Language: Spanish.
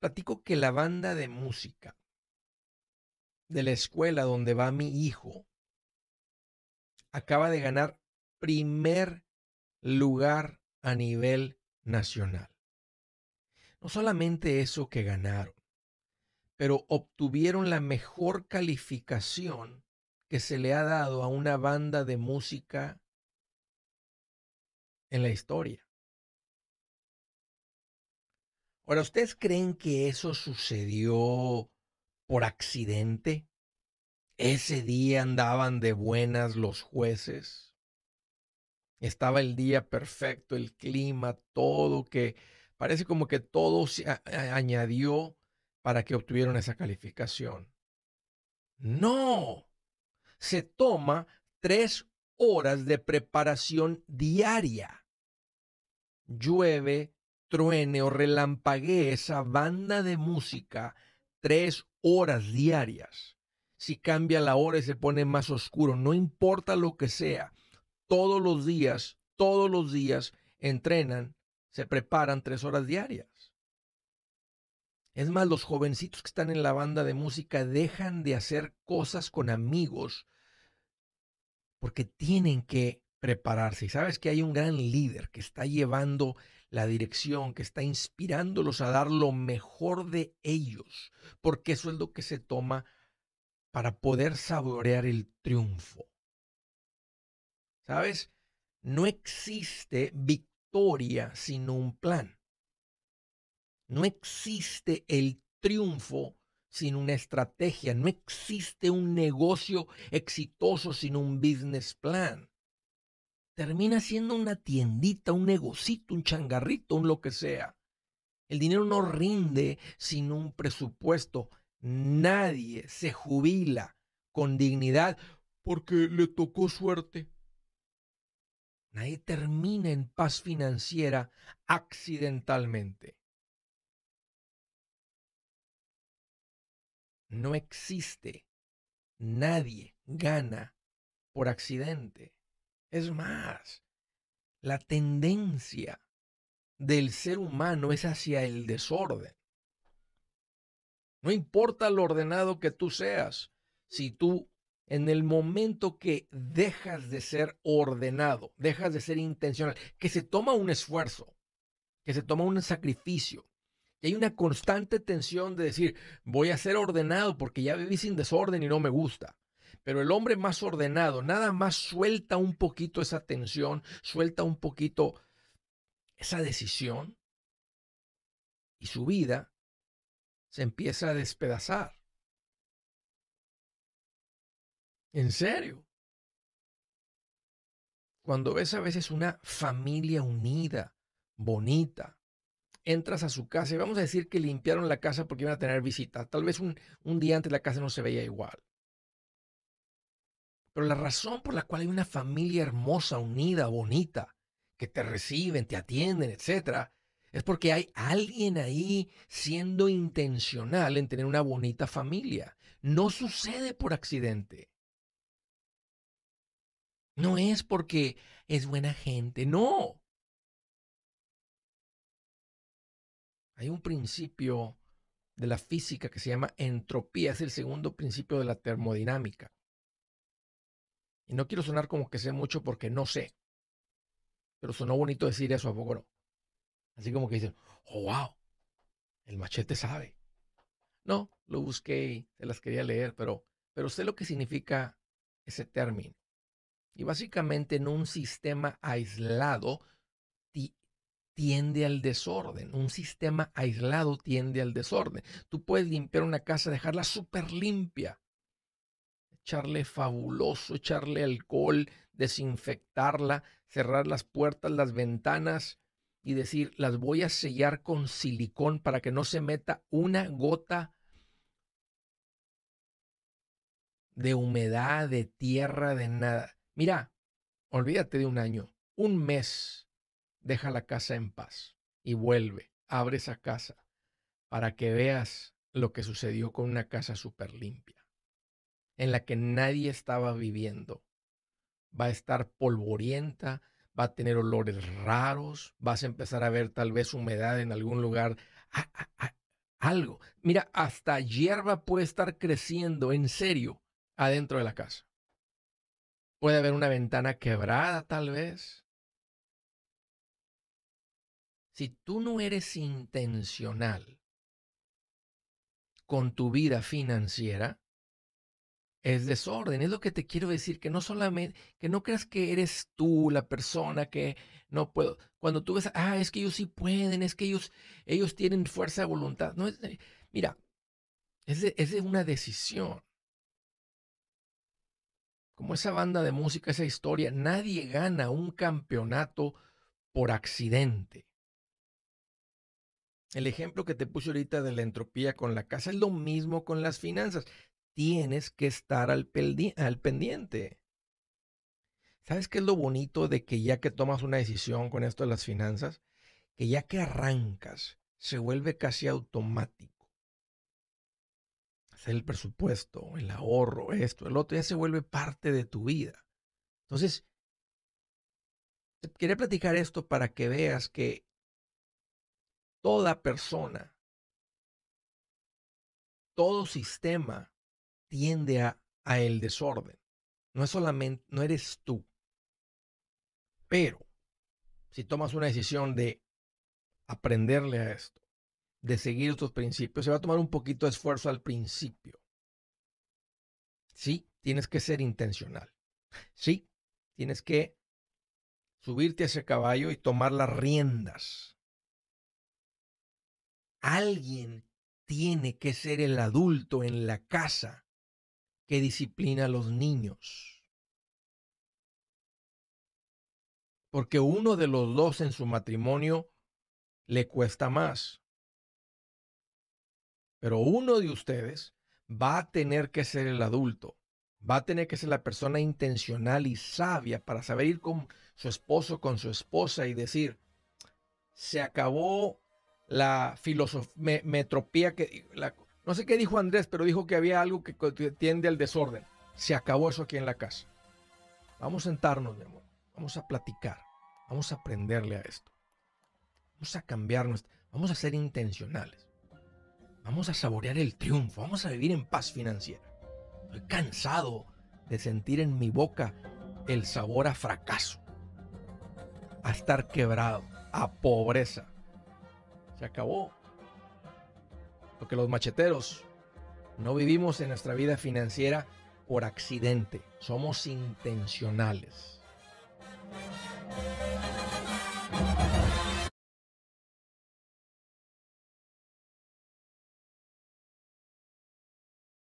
platico que la banda de música de la escuela donde va mi hijo acaba de ganar primer lugar a nivel nacional. No solamente eso que ganaron, pero obtuvieron la mejor calificación que se le ha dado a una banda de música en la historia. Ahora, ¿ustedes creen que eso sucedió por accidente? Ese día andaban de buenas los jueces. Estaba el día perfecto, el clima, todo que parece como que todo se añadió para que obtuvieron esa calificación. No, se toma tres horas de preparación diaria. Llueve, truene o relampaguee esa banda de música tres horas diarias. Si cambia la hora y se pone más oscuro, no importa lo que sea, todos los días, todos los días entrenan, se preparan tres horas diarias. Es más, los jovencitos que están en la banda de música dejan de hacer cosas con amigos porque tienen que prepararse. Y sabes que hay un gran líder que está llevando la dirección, que está inspirándolos a dar lo mejor de ellos, porque eso es lo que se toma para poder saborear el triunfo. ¿Sabes? No existe victoria sin un plan. No existe el triunfo sin una estrategia. No existe un negocio exitoso sin un business plan termina siendo una tiendita, un negocito, un changarrito, un lo que sea. El dinero no rinde sin un presupuesto. Nadie se jubila con dignidad porque le tocó suerte. Nadie termina en paz financiera accidentalmente. No existe. Nadie gana por accidente. Es más, la tendencia del ser humano es hacia el desorden. No importa lo ordenado que tú seas, si tú en el momento que dejas de ser ordenado, dejas de ser intencional, que se toma un esfuerzo, que se toma un sacrificio, que hay una constante tensión de decir, voy a ser ordenado porque ya viví sin desorden y no me gusta. Pero el hombre más ordenado, nada más suelta un poquito esa tensión, suelta un poquito esa decisión y su vida se empieza a despedazar. En serio. Cuando ves a veces una familia unida, bonita, entras a su casa y vamos a decir que limpiaron la casa porque iban a tener visita. Tal vez un, un día antes la casa no se veía igual. Pero la razón por la cual hay una familia hermosa, unida, bonita, que te reciben, te atienden, etcétera, es porque hay alguien ahí siendo intencional en tener una bonita familia. No sucede por accidente. No es porque es buena gente, no. Hay un principio de la física que se llama entropía, es el segundo principio de la termodinámica. Y no quiero sonar como que sé mucho porque no sé. Pero sonó bonito decir eso, ¿a poco no? Así como que dicen, oh, wow, el machete sabe. No, lo busqué, se las quería leer, pero, pero sé lo que significa ese término. Y básicamente en un sistema aislado tiende al desorden. Un sistema aislado tiende al desorden. Tú puedes limpiar una casa, dejarla súper limpia, echarle fabuloso, echarle alcohol, desinfectarla, cerrar las puertas, las ventanas y decir, las voy a sellar con silicón para que no se meta una gota de humedad, de tierra, de nada. Mira, olvídate de un año, un mes, deja la casa en paz y vuelve, abre esa casa para que veas lo que sucedió con una casa súper limpia en la que nadie estaba viviendo. Va a estar polvorienta, va a tener olores raros, vas a empezar a ver tal vez humedad en algún lugar. algo. Mira, hasta hierba puede estar creciendo en serio adentro de la casa. Puede haber una ventana quebrada tal vez. Si tú no eres intencional con tu vida financiera, es desorden. Es lo que te quiero decir, que no solamente, que no creas que eres tú la persona que no puedo. Cuando tú ves, ah, es que ellos sí pueden, es que ellos, ellos tienen fuerza de voluntad. No es, mira, es es de una decisión. Como esa banda de música, esa historia, nadie gana un campeonato por accidente. El ejemplo que te puse ahorita de la entropía con la casa es lo mismo con las finanzas tienes que estar al, pendiente. ¿Sabes qué es lo bonito de que ya que tomas una decisión con esto de las finanzas, que ya que arrancas, se vuelve casi automático? Hacer el presupuesto, el ahorro, esto, el otro, ya se vuelve parte de tu vida. Entonces, quería platicar esto para que veas que toda persona, todo sistema tiende a, el desorden. No es solamente, no eres tú. Pero si tomas una decisión de aprenderle a esto, de seguir tus principios, se va a tomar un poquito de esfuerzo al principio. Sí, tienes que ser intencional. Sí, tienes que subirte a ese caballo y tomar las riendas. Alguien tiene que ser el adulto en la casa que disciplina a los niños. Porque uno de los dos en su matrimonio le cuesta más. Pero uno de ustedes va a tener que ser el adulto, va a tener que ser la persona intencional y sabia para saber ir con su esposo, con su esposa y decir, se acabó la filosofía, me, que, la, no sé qué dijo Andrés, pero dijo que había algo que tiende al desorden. Se acabó eso aquí en la casa. Vamos a sentarnos, mi amor. Vamos a platicar. Vamos a aprenderle a esto. Vamos a cambiarnos. Vamos a ser intencionales. Vamos a saborear el triunfo. Vamos a vivir en paz financiera. Estoy cansado de sentir en mi boca el sabor a fracaso, a estar quebrado, a pobreza. Se acabó porque los macheteros no vivimos en nuestra vida financiera por accidente, somos intencionales.